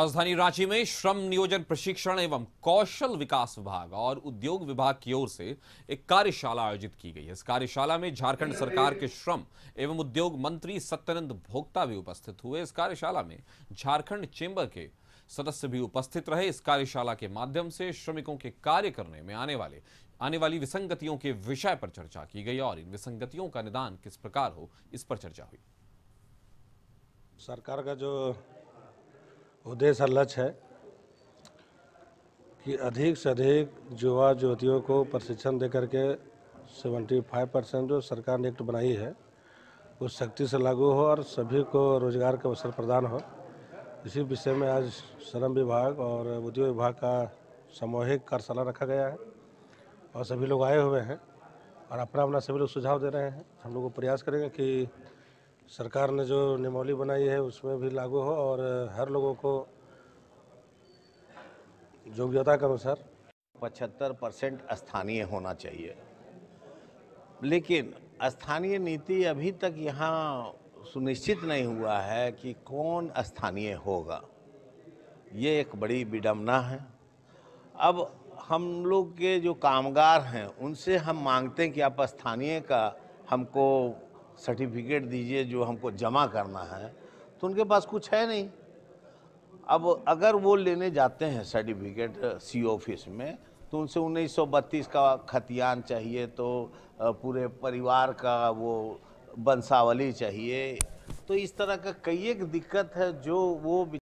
राजधानी रांची में श्रम नियोजन प्रशिक्षण एवं कौशल विकास विभाग और उद्योग विभाग की ओर से एक कार्यशाला आयोजित की गई इस कार्यशाला में झारखंड सरकार के श्रम एवं उद्योग मंत्री सत्यानंद भोक्ता भी उपस्थित हुए इस कार्यशाला में झारखंड चेंबर के सदस्य भी उपस्थित रहे इस कार्यशाला के माध्यम से श्रमिकों के कार्य करने में आने वाले आने वाली विसंगतियों के विषय पर चर्चा की गई और इन विसंगतियों का निदान किस प्रकार हो इस पर चर्चा हुई सरकार का जो उद्देश्य लक्ष्य है कि अधिक से अधिक युवा युवतियों को प्रशिक्षण दे करके सेवेंटी फाइव परसेंट जो सरकार ने एक्ट तो बनाई है वो सख्ती से लागू हो और सभी को रोजगार के अवसर प्रदान हो इसी विषय में आज श्रम विभाग और उद्योग विभाग का सामूहिक कार्यशाला रखा गया है और सभी लोग आए हुए हैं और अपना अपना सभी लोग सुझाव दे रहे हैं हम लोग प्रयास करेंगे कि सरकार ने जो नियमावली बनाई है उसमें भी लागू हो और हर लोगों को योग्यता के अनुसार पचहत्तर परसेंट स्थानीय होना चाहिए लेकिन स्थानीय नीति अभी तक यहाँ सुनिश्चित नहीं हुआ है कि कौन स्थानीय होगा ये एक बड़ी विडम्बना है अब हम लोग के जो कामगार हैं उनसे हम मांगते हैं कि आप स्थानीय का हमको सर्टिफिकेट दीजिए जो हमको जमा करना है तो उनके पास कुछ है नहीं अब अगर वो लेने जाते हैं सर्टिफिकेट सी ऑफिस में तो उनसे 1932 का खतियान चाहिए तो पूरे परिवार का वो बंसावली चाहिए तो इस तरह का कई एक दिक्कत है जो वो